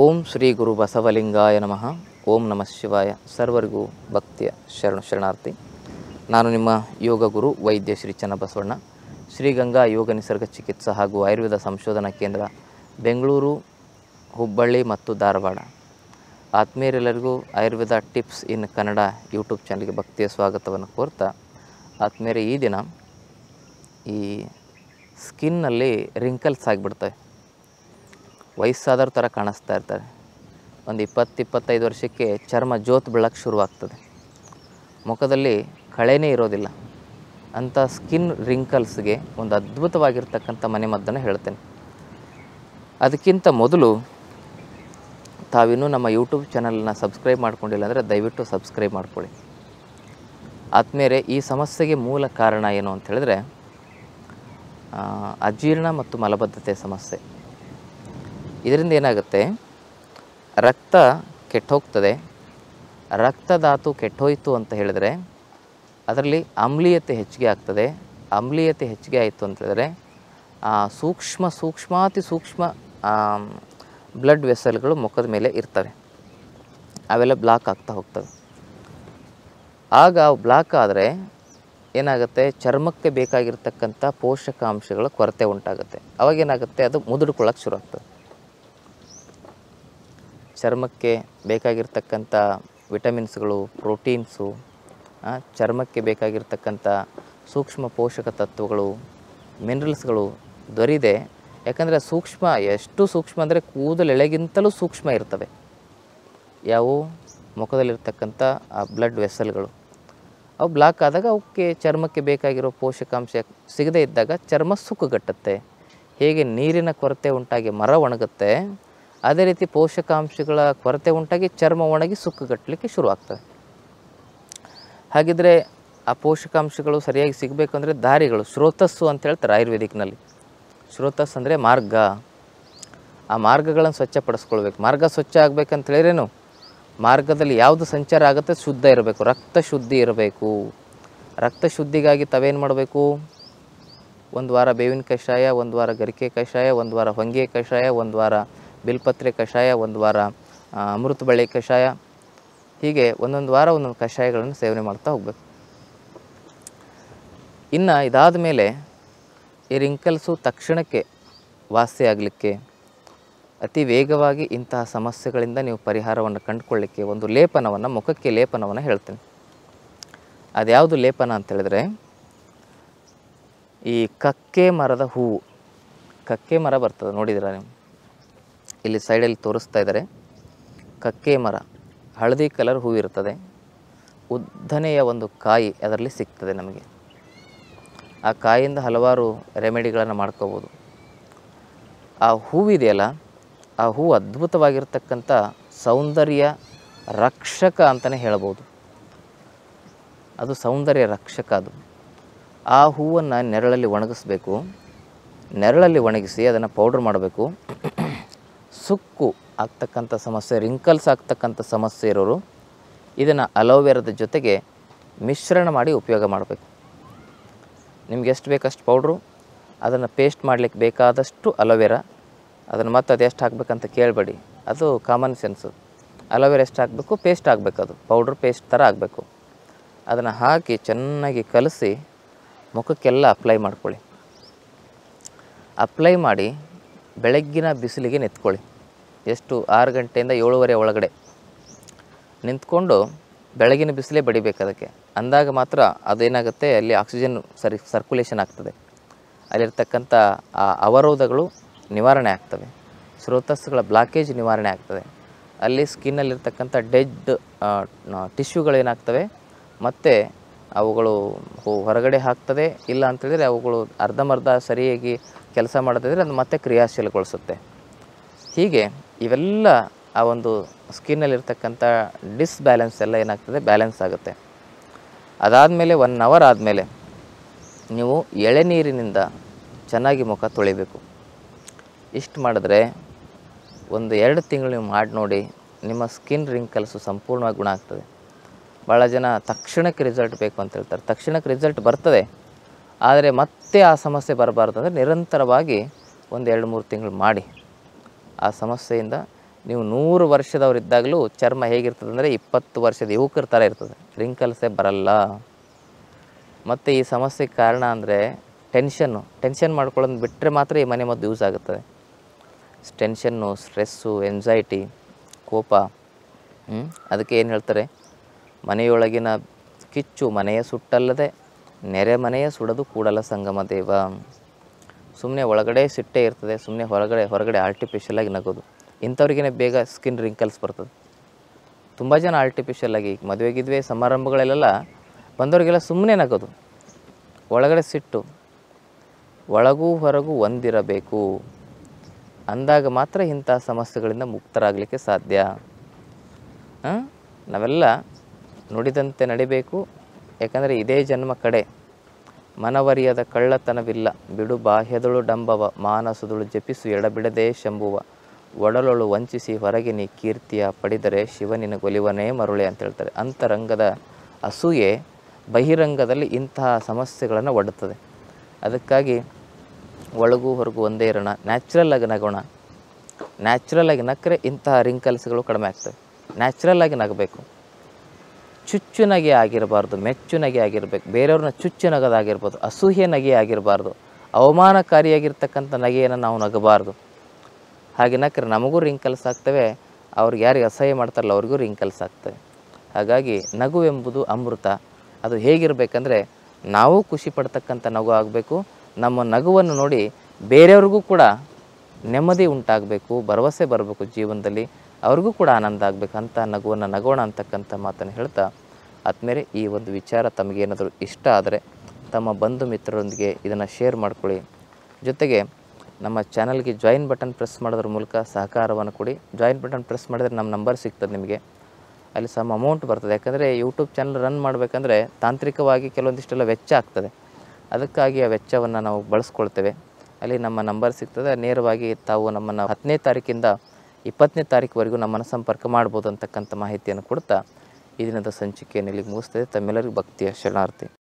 ಓಂ ಶ್ರೀ ಗುರು ಬಸವಲಿಂಗಾಯ ನಮಃ ಓಂ ನಮಃ ಶಿವಾಯ ಸರ್ವರಿಗೂ ಭಕ್ತಿಯ ಶರಣ ಶರಣಾರ್ಥಿ ನಾನು ನಿಮ್ಮ ಯೋಗ ಗುರು ವೈದ್ಯ ಶ್ರೀ ಚನ್ನಬಸವಣ್ಣ ಶ್ರೀಗಂಗಾ ಯೋಗ ನಿಸರ್ಗ ಚಿಕಿತ್ಸಾ ಹಾಗೂ ಆಯುರ್ವೇದ ಸಂಶೋಧನಾ ಕೇಂದ್ರ ಬೆಂಗಳೂರು ಹುಬ್ಬಳ್ಳಿ ಮತ್ತು ಧಾರವಾಡ ಆತ್ಮೀಯರೆಲ್ಲರಿಗೂ Ayurveda tips in Kannada YouTube ಚಾನಲ್ಗೆ ಭಕ್ತಿಯ ಸ್ವಾಗತವನ್ನು ಕೋರ್ತಾ ಆತ್ಮೀಯರೇ ಈ ದಿನ ಈ ಸ್ಕಿನ್ನಲ್ಲಿ ರಿಂಕಲ್ಸ್ ಆಗಿಬಿಡ್ತವೆ ವಯಸ್ಸಾದವ್ರ ಥರ ಕಾಣಿಸ್ತಾ ಇರ್ತಾರೆ ಒಂದು ಇಪ್ಪತ್ತು ಇಪ್ಪತ್ತೈದು ವರ್ಷಕ್ಕೆ ಚರ್ಮ ಜೋತು ಬೀಳಕ್ಕೆ ಶುರುವಾಗ್ತದೆ ಮುಖದಲ್ಲಿ ಕಳೆನೇ ಇರೋದಿಲ್ಲ ಅಂಥ ಸ್ಕಿನ್ ರಿಂಕಲ್ಸ್ಗೆ ಒಂದು ಅದ್ಭುತವಾಗಿರ್ತಕ್ಕಂಥ ಮನೆಮದ್ದನ್ನು ಹೇಳ್ತೇನೆ ಅದಕ್ಕಿಂತ ಮೊದಲು ತಾವಿನ್ನೂ ನಮ್ಮ ಯೂಟ್ಯೂಬ್ ಚಾನಲ್ನ ಸಬ್ಸ್ಕ್ರೈಬ್ ಮಾಡ್ಕೊಂಡಿಲ್ಲ ಅಂದರೆ ದಯವಿಟ್ಟು ಸಬ್ಸ್ಕ್ರೈಬ್ ಮಾಡ್ಕೊಳ್ಳಿ ಆದಮೇಲೆ ಈ ಸಮಸ್ಯೆಗೆ ಮೂಲ ಕಾರಣ ಏನು ಅಂತ ಹೇಳಿದ್ರೆ ಅಜೀರ್ಣ ಮತ್ತು ಮಲಬದ್ಧತೆ ಸಮಸ್ಯೆ ಇದರಿಂದ ಏನಾಗುತ್ತೆ ರಕ್ತ ಕೆಟ್ಟೋಗ್ತದೆ ರಕ್ತದಾತು ಕೆಟ್ಟೋಯಿತು ಅಂತ ಹೇಳಿದ್ರೆ ಅದರಲ್ಲಿ ಅಮ್ಲೀಯತೆ ಹೆಚ್ಚಿಗೆ ಆಗ್ತದೆ ಅಮ್ಲೀಯತೆ ಹೆಚ್ಚಿಗೆ ಆಯಿತು ಅಂತ ಹೇಳಿದ್ರೆ ಸೂಕ್ಷ್ಮ ಸೂಕ್ಷ್ಮಾತಿ ಸೂಕ್ಷ್ಮ ಬ್ಲಡ್ ವೆಸಲ್ಗಳು ಮುಖದ ಮೇಲೆ ಇರ್ತವೆ ಅವೆಲ್ಲ ಬ್ಲಾಕ್ ಆಗ್ತಾ ಹೋಗ್ತವೆ ಆಗ ಬ್ಲಾಕ್ ಆದರೆ ಏನಾಗುತ್ತೆ ಚರ್ಮಕ್ಕೆ ಬೇಕಾಗಿರ್ತಕ್ಕಂಥ ಪೋಷಕಾಂಶಗಳ ಕೊರತೆ ಉಂಟಾಗುತ್ತೆ ಅವಾಗೇನಾಗುತ್ತೆ ಅದು ಮುದುಡ್ಕೊಳ್ಳೋಕ್ಕೆ ಶುರು ಆಗ್ತದೆ ಚರ್ಮಕ್ಕೆ ಬೇಕಾಗಿರ್ತಕ್ಕಂಥ ವಿಟಮಿನ್ಸ್ಗಳು ಪ್ರೋಟೀನ್ಸು ಚರ್ಮಕ್ಕೆ ಬೇಕಾಗಿರ್ತಕ್ಕಂಥ ಸೂಕ್ಷ್ಮ ಪೋಷಕ ತತ್ವಗಳು ಮಿನರಲ್ಸ್ಗಳು ದೊರೆಯಿದೆ ಯಾಕಂದರೆ ಸೂಕ್ಷ್ಮ ಎಷ್ಟು ಸೂಕ್ಷ್ಮ ಅಂದರೆ ಕೂದಲೆಳೆಗಿಂತಲೂ ಸೂಕ್ಷ್ಮ ಇರ್ತವೆ ಯಾವುವು ಮುಖದಲ್ಲಿರ್ತಕ್ಕಂಥ ಆ ಬ್ಲಡ್ ವೆಸಲ್ಗಳು ಅವು ಬ್ಲಾಕ್ ಆದಾಗ ಅವಕ್ಕೆ ಚರ್ಮಕ್ಕೆ ಬೇಕಾಗಿರೋ ಪೋಷಕಾಂಶ ಸಿಗದೇ ಇದ್ದಾಗ ಚರ್ಮ ಸುಕ್ಕುಗಟ್ಟುತ್ತೆ ಹೇಗೆ ನೀರಿನ ಕೊರತೆ ಉಂಟಾಗಿ ಮರ ಒಣಗುತ್ತೆ ಅದೇ ರೀತಿ ಪೋಷಕಾಂಶಗಳ ಕೊರತೆ ಉಂಟಾಗಿ ಚರ್ಮ ಒಣಗಿ ಸುಕ್ಕುಗಟ್ಟಲಿಕ್ಕೆ ಶುರುವಾಗ್ತವೆ ಹಾಗಿದ್ರೆ ಆ ಪೋಷಕಾಂಶಗಳು ಸರಿಯಾಗಿ ಸಿಗಬೇಕಂದ್ರೆ ದಾರಿಗಳು ಶ್ರೋತಸ್ಸು ಅಂತ ಹೇಳ್ತಾರೆ ಆಯುರ್ವೇದಿಕ್ನಲ್ಲಿ ಶ್ರೋತಸ್ ಅಂದರೆ ಮಾರ್ಗ ಆ ಮಾರ್ಗಗಳನ್ನು ಸ್ವಚ್ಛಪಡಿಸ್ಕೊಳ್ಬೇಕು ಮಾರ್ಗ ಸ್ವಚ್ಛ ಆಗಬೇಕಂತ ಮಾರ್ಗದಲ್ಲಿ ಯಾವುದು ಸಂಚಾರ ಆಗುತ್ತೆ ಶುದ್ಧ ಇರಬೇಕು ರಕ್ತ ಶುದ್ಧಿ ಇರಬೇಕು ರಕ್ತ ಶುದ್ಧಿಗಾಗಿ ತಾವೇನು ಮಾಡಬೇಕು ಒಂದು ವಾರ ಬೇವಿನ ಕಷಾಯ ಒಂದು ವಾರ ಗರಿಕೆ ಕಷಾಯ ಒಂದು ವಾರ ಹೊಂಗೆ ಕಷಾಯ ಒಂದು ವಾರ ಬಿಲ್ಪತ್ರೆ ಕಷಾಯ ಒಂದು ವಾರ ಅಮೃತ ಬಳ್ಳಿ ಕಷಾಯ ಹೀಗೆ ಒಂದೊಂದು ವಾರ ಒಂದೊಂದು ಕಷಾಯಗಳನ್ನು ಸೇವನೆ ಮಾಡ್ತಾ ಹೋಗ್ಬೇಕು ಇನ್ನು ಇದಾದ ಮೇಲೆ ಈ ರಿಂಕಲ್ಸು ತಕ್ಷಣಕ್ಕೆ ವಾಸಿಯಾಗಲಿಕ್ಕೆ ಅತಿ ವೇಗವಾಗಿ ಇಂತಹ ಸಮಸ್ಯೆಗಳಿಂದ ನೀವು ಪರಿಹಾರವನ್ನು ಕಂಡುಕೊಳ್ಳಿಕ್ಕೆ ಒಂದು ಲೇಪನವನ್ನು ಮುಖಕ್ಕೆ ಲೇಪನವನ್ನು ಹೇಳ್ತೀನಿ ಅದ್ಯಾವುದು ಲೇಪನ ಅಂತೇಳಿದ್ರೆ ಈ ಕಕ್ಕೆ ಮರದ ಹೂವು ಕಕ್ಕೆ ಮರ ಬರ್ತದೆ ನೋಡಿದಿರ ನೀವು ಇಲ್ಲಿ ಸೈಡಲ್ಲಿ ತೋರಿಸ್ತಾ ಇದ್ದಾರೆ ಕಕ್ಕೆ ಮರ ಹಳದಿ ಕಲರ್ ಹೂವಿರ್ತದೆ ಉದ್ದನೆಯ ಒಂದು ಕಾಯಿ ಅದರಲ್ಲಿ ಸಿಗ್ತದೆ ನಮಗೆ ಆ ಕಾಯಿಂದ ಹಲವಾರು ರೆಮಿಡಿಗಳನ್ನು ಮಾಡ್ಕೋಬೋದು ಆ ಹೂವಿದೆಯಲ್ಲ ಆ ಹೂವು ಅದ್ಭುತವಾಗಿರ್ತಕ್ಕಂಥ ಸೌಂದರ್ಯ ರಕ್ಷಕ ಅಂತಲೇ ಹೇಳ್ಬೋದು ಅದು ಸೌಂದರ್ಯ ರಕ್ಷಕ ಅದು ಆ ಹೂವನ್ನು ನೆರಳಲ್ಲಿ ಒಣಗಿಸ್ಬೇಕು ನೆರಳಲ್ಲಿ ಒಣಗಿಸಿ ಅದನ್ನು ಪೌಡ್ರ್ ಮಾಡಬೇಕು ಸುಕ್ಕು ಆಗ್ತಕ್ಕಂಥ ಸಮಸ್ಯೆ ರಿಂಕಲ್ಸ್ ಆಗ್ತಕ್ಕಂಥ ಸಮಸ್ಯೆ ಇರೋರು ಇದನ್ನು ಅಲೋವೆರಾದ ಜೊತೆಗೆ ಮಿಶ್ರಣ ಮಾಡಿ ಉಪಯೋಗ ಮಾಡಬೇಕು ನಿಮ್ಗೆ ಎಷ್ಟು ಬೇಕಷ್ಟು ಪೌಡ್ರು ಅದನ್ನು ಪೇಸ್ಟ್ ಮಾಡಲಿಕ್ಕೆ ಬೇಕಾದಷ್ಟು ಅಲೋವೆರಾ ಅದನ್ನು ಮತ್ತೆ ಅದು ಎಷ್ಟು ಹಾಕಬೇಕಂತ ಕೇಳಬೇಡಿ ಅದು ಕಾಮನ್ ಸೆನ್ಸು ಅಲೋವೆರಾ ಎಷ್ಟು ಹಾಕಬೇಕು ಪೇಸ್ಟ್ ಆಗಬೇಕು ಅದು ಪೌಡ್ರ್ ಪೇಸ್ಟ್ ಥರ ಆಗಬೇಕು ಅದನ್ನು ಹಾಕಿ ಚೆನ್ನಾಗಿ ಕಲಸಿ ಮುಖಕ್ಕೆಲ್ಲ ಅಪ್ಲೈ ಮಾಡ್ಕೊಳ್ಳಿ ಅಪ್ಲೈ ಮಾಡಿ ಬೆಳಗ್ಗಿನ ಬಿಸಿಲಿಗೆ ನೆತ್ಕೊಳ್ಳಿ ಎಷ್ಟು ಆರು ಗಂಟೆಯಿಂದ ಏಳುವರೆ ಒಳಗಡೆ ನಿಂತ್ಕೊಂಡು ಬೆಳಗಿನ ಬಿಸಿಲೇ ಬಡಿಬೇಕು ಅದಕ್ಕೆ ಅಂದಾಗ ಮಾತ್ರ ಅದೇನಾಗುತ್ತೆ ಅಲ್ಲಿ ಆಕ್ಸಿಜನ್ ಸರಿ ಸರ್ಕ್ಯುಲೇಷನ್ ಆಗ್ತದೆ ಅಲ್ಲಿರ್ತಕ್ಕಂಥ ಆ ಅವರೋಧಗಳು ನಿವಾರಣೆ ಆಗ್ತವೆ ಸ್ರೋತಸ್ಸುಗಳ ಬ್ಲಾಕೇಜ್ ನಿವಾರಣೆ ಆಗ್ತದೆ ಅಲ್ಲಿ ಸ್ಕಿನ್ನಲ್ಲಿರ್ತಕ್ಕಂಥ ಡೆಡ್ ಟಿಶ್ಯೂಗಳೇನಾಗ್ತವೆ ಮತ್ತು ಅವುಗಳು ಹೊರಗಡೆ ಹಾಕ್ತದೆ ಇಲ್ಲ ಅಂತೇಳಿದರೆ ಅವುಗಳು ಅರ್ಧಮರ್ಧ ಸರಿಯಾಗಿ ಕೆಲಸ ಮಾಡದಿದ್ದರೆ ಅದು ಮತ್ತೆ ಕ್ರಿಯಾಶೀಲಗೊಳಿಸುತ್ತೆ ಹೀಗೆ ಇವೆಲ್ಲ ಆ ಒಂದು ಸ್ಕಿನ್ನಲ್ಲಿರ್ತಕ್ಕಂಥ ಡಿಸ್ಬ್ಯಾಲೆನ್ಸ್ ಎಲ್ಲ ಏನಾಗ್ತದೆ ಬ್ಯಾಲೆನ್ಸ್ ಆಗುತ್ತೆ ಅದಾದಮೇಲೆ ಒನ್ ಅವರ್ ಆದಮೇಲೆ ನೀವು ಎಳೆನೀರಿನಿಂದ ಚೆನ್ನಾಗಿ ಮುಖ ತೊಳಿಬೇಕು ಇಷ್ಟು ಮಾಡಿದ್ರೆ ಒಂದು ಎರಡು ತಿಂಗಳು ನೀವು ಮಾಡಿ ನೋಡಿ ನಿಮ್ಮ ಸ್ಕಿನ್ ರಿಂಕಲ್ಸು ಸಂಪೂರ್ಣವಾಗಿ ಗುಣ ಆಗ್ತದೆ ಭಾಳ ಜನ ತಕ್ಷಣಕ್ಕೆ ರಿಸಲ್ಟ್ ಬೇಕು ಅಂತ ಹೇಳ್ತಾರೆ ತಕ್ಷಣಕ್ಕೆ ರಿಸಲ್ಟ್ ಬರ್ತದೆ ಆದರೆ ಮತ್ತೆ ಆ ಸಮಸ್ಯೆ ಬರಬಾರ್ದು ಅಂದರೆ ನಿರಂತರವಾಗಿ ಒಂದು ಎರಡು ಮೂರು ತಿಂಗಳು ಮಾಡಿ ಆ ಸಮಸ್ಯೆಯಿಂದ ನೀವು ನೂರು ವರ್ಷದವರಿದ್ದಾಗಲೂ ಚರ್ಮ ಹೇಗಿರ್ತದೆ ಅಂದರೆ ಇಪ್ಪತ್ತು ವರ್ಷದ ಯುವಕರ ಥರ ಇರ್ತದೆ ರಿಂಕಲ್ಸೇ ಬರಲ್ಲ ಮತ್ತು ಈ ಸಮಸ್ಯೆಗೆ ಕಾರಣ ಅಂದರೆ ಟೆನ್ಷನ್ನು ಟೆನ್ಷನ್ ಮಾಡ್ಕೊಳ್ಳೋದು ಬಿಟ್ಟರೆ ಮಾತ್ರ ಈ ಮನೆ ಮದ್ದು ಯೂಸ್ ಆಗುತ್ತದೆ ಟೆನ್ಷನ್ನು ಸ್ಟ್ರೆಸ್ಸು ಎಂಜೈಟಿ ಕೋಪ ಅದಕ್ಕೆ ಏನು ಹೇಳ್ತಾರೆ ಮನೆಯೊಳಗಿನ ಕಿಚ್ಚು ಮನೆಯ ಸುಟ್ಟಲ್ಲದೆ ನೆರೆ ಮನೆಯ ಸುಡದು ಕೂಡಲ ಸಂಗಮ ದೇವ ಸುಮ್ಮನೆ ಒಳಗಡೆ ಸಿಟ್ಟೆ ಇರ್ತದೆ ಸುಮ್ಮನೆ ಹೊರಗಡೆ ಹೊರಗಡೆ ಆರ್ಟಿಫಿಷಿಯಲಾಗಿ ನಗೋದು ಇಂಥವ್ರಿಗೇ ಬೇಗ ಸ್ಕಿನ್ ರಿಂಕಲ್ಸ್ ಬರ್ತದೆ ತುಂಬ ಜನ ಆರ್ಟಿಫಿಷಿಯಲಾಗಿ ಮದುವೆಗಿದ್ವೆ ಸಮಾರಂಭಗಳಲ್ಲೆಲ್ಲ ಬಂದವರಿಗೆಲ್ಲ ಸುಮ್ಮನೆ ನಗೋದು ಒಳಗಡೆ ಸಿಟ್ಟು ಒಳಗೂ ಹೊರಗೂ ಒಂದಿರಬೇಕು ಅಂದಾಗ ಮಾತ್ರ ಇಂಥ ಸಮಸ್ಯೆಗಳಿಂದ ಮುಕ್ತರಾಗಲಿಕ್ಕೆ ಸಾಧ್ಯ ನಾವೆಲ್ಲ ನುಡಿದಂತೆ ನಡಿಬೇಕು ಯಾಕಂದರೆ ಇದೇ ಜನ್ಮ ಕಡೆ ಮನವರಿಯದ ಕಳ್ಳತನವಿಲ್ಲ ಬಿಡು ಬಾಹ್ಯದಳು ಡಂಬವ ಮಾನಸದಳು ಜಪಿಸು ಎಡಬಿಡದೇ ಶಂಭುವ ಒಡಲೊಳು ವಂಚಿಸಿ ಹೊರಗಿನಿ ಕೀರ್ತಿಯ ಪಡಿದರೆ ಶಿವನಿನ ಗೊಲಿವನೇ ಮರುಳೆ ಅಂತ ಹೇಳ್ತಾರೆ ಅಂತರಂಗದ ಅಸೂಯೆ ಬಹಿರಂಗದಲ್ಲಿ ಇಂತಹ ಸಮಸ್ಯೆಗಳನ್ನು ಒಡ್ಡುತ್ತದೆ ಅದಕ್ಕಾಗಿ ಒಳಗೂ ಹೊರಗು ಒಂದೇ ಇರೋಣ ನ್ಯಾಚುರಲ್ ಆಗಿ ನಗೋಣ ನ್ಯಾಚುರಲ್ ಆಗಿ ನಕ್ಕರೆ ಇಂತಹ ರಿಂಕಲ್ಸ್ಗಳು ಕಡಿಮೆ ಆಗ್ತವೆ ನ್ಯಾಚುರಲ್ ಆಗಿ ನಗಬೇಕು ಚುಚ್ಚುನಗೆ ಆಗಿರಬಾರ್ದು ಮೆಚ್ಚುನಗೆ ಆಗಿರಬೇಕು ಬೇರೆಯವ್ರನ್ನ ಚುಚ್ಚು ನಗದಾಗಿರ್ಬೋದು ಅಸೂಹೆ ನಗೆ ಆಗಿರಬಾರ್ದು ಅವಮಾನಕಾರಿಯಾಗಿರ್ತಕ್ಕಂಥ ನಗೆಯನ್ನು ನಾವು ನಗಬಾರ್ದು ಹಾಗೆ ನಕ್ರೆ ನಮಗೂ ರಿಂಕಲ್ಸ್ ಆಗ್ತವೆ ಅವ್ರಿಗೆ ಯಾರಿಗೆ ಅಸಹ್ಯ ಮಾಡ್ತಾರಲ್ಲ ಅವ್ರಿಗೂ ರಿಂಕಲ್ಸ್ ಆಗ್ತವೆ ಹಾಗಾಗಿ ನಗುವೆಂಬುದು ಅಮೃತ ಅದು ಹೇಗಿರಬೇಕಂದ್ರೆ ನಾವು ಖುಷಿ ಪಡ್ತಕ್ಕಂಥ ನಗು ಆಗಬೇಕು ನಮ್ಮ ನಗುವನ್ನು ನೋಡಿ ಬೇರೆಯವ್ರಿಗೂ ಕೂಡ ನೆಮ್ಮದಿ ಉಂಟಾಗಬೇಕು ಭರವಸೆ ಬರಬೇಕು ಜೀವನದಲ್ಲಿ ಅವ್ರಿಗೂ ಕೂಡ ಆನಂದ ಆಗಬೇಕಂತ ನಗುವನ್ನು ನಗೋಣ ಅಂತಕ್ಕಂಥ ಮಾತನ್ನು ಹೇಳ್ತಾ ಆದಮೇಲೆ ಈ ಒಂದು ವಿಚಾರ ತಮಗೇನಾದರೂ ಇಷ್ಟ ಆದರೆ ತಮ್ಮ ಬಂಧು ಮಿತ್ರರೊಂದಿಗೆ ಇದನ್ನು ಶೇರ್ ಮಾಡಿಕೊಳ್ಳಿ ಜೊತೆಗೆ ನಮ್ಮ ಚಾನಲ್ಗೆ ಜಾಯಿನ್ ಬಟನ್ ಪ್ರೆಸ್ ಮಾಡೋದ್ರ ಮೂಲಕ ಸಹಕಾರವನ್ನು ಕೊಡಿ ಜಾಯಿನ್ ಬಟನ್ ಪ್ರೆಸ್ ಮಾಡಿದರೆ ನಮ್ಮ ನಂಬರ್ ಸಿಗ್ತದೆ ನಿಮಗೆ ಅಲ್ಲಿ ಸಮ ಅಮೌಂಟ್ ಬರ್ತದೆ ಯಾಕಂದರೆ ಯೂಟ್ಯೂಬ್ ಚಾನಲ್ ರನ್ ಮಾಡಬೇಕಂದ್ರೆ ತಾಂತ್ರಿಕವಾಗಿ ಕೆಲವೊಂದಿಷ್ಟೆಲ್ಲ ವೆಚ್ಚ ಆಗ್ತದೆ ಅದಕ್ಕಾಗಿ ಆ ವೆಚ್ಚವನ್ನು ನಾವು ಬಳಸ್ಕೊಳ್ತೇವೆ ಅಲ್ಲಿ ನಮ್ಮ ನಂಬರ್ ಸಿಗ್ತದೆ ನೇರವಾಗಿ ತಾವು ನಮ್ಮನ್ನು ಹತ್ತನೇ ತಾರೀಕಿಂದ ಇಪ್ಪತ್ತನೇ ತಾರೀಕುವರೆಗೂ ನಮ್ಮನ್ನು ಸಂಪರ್ಕ ಮಾಡ್ಬೋದು ಅಂತಕ್ಕಂಥ ಮಾಹಿತಿಯನ್ನು ಕೊಡ್ತಾ ಈ ದಿನದ ಸಂಚಿಕೆಯನ್ನು ಇಲ್ಲಿಗೆ ಮುಗಿಸ್ತದೆ ತಮ್ಮೆಲ್ಲರಿಗೂ ಭಕ್ತಿಯ ಶರಣಾರ್ಥಿ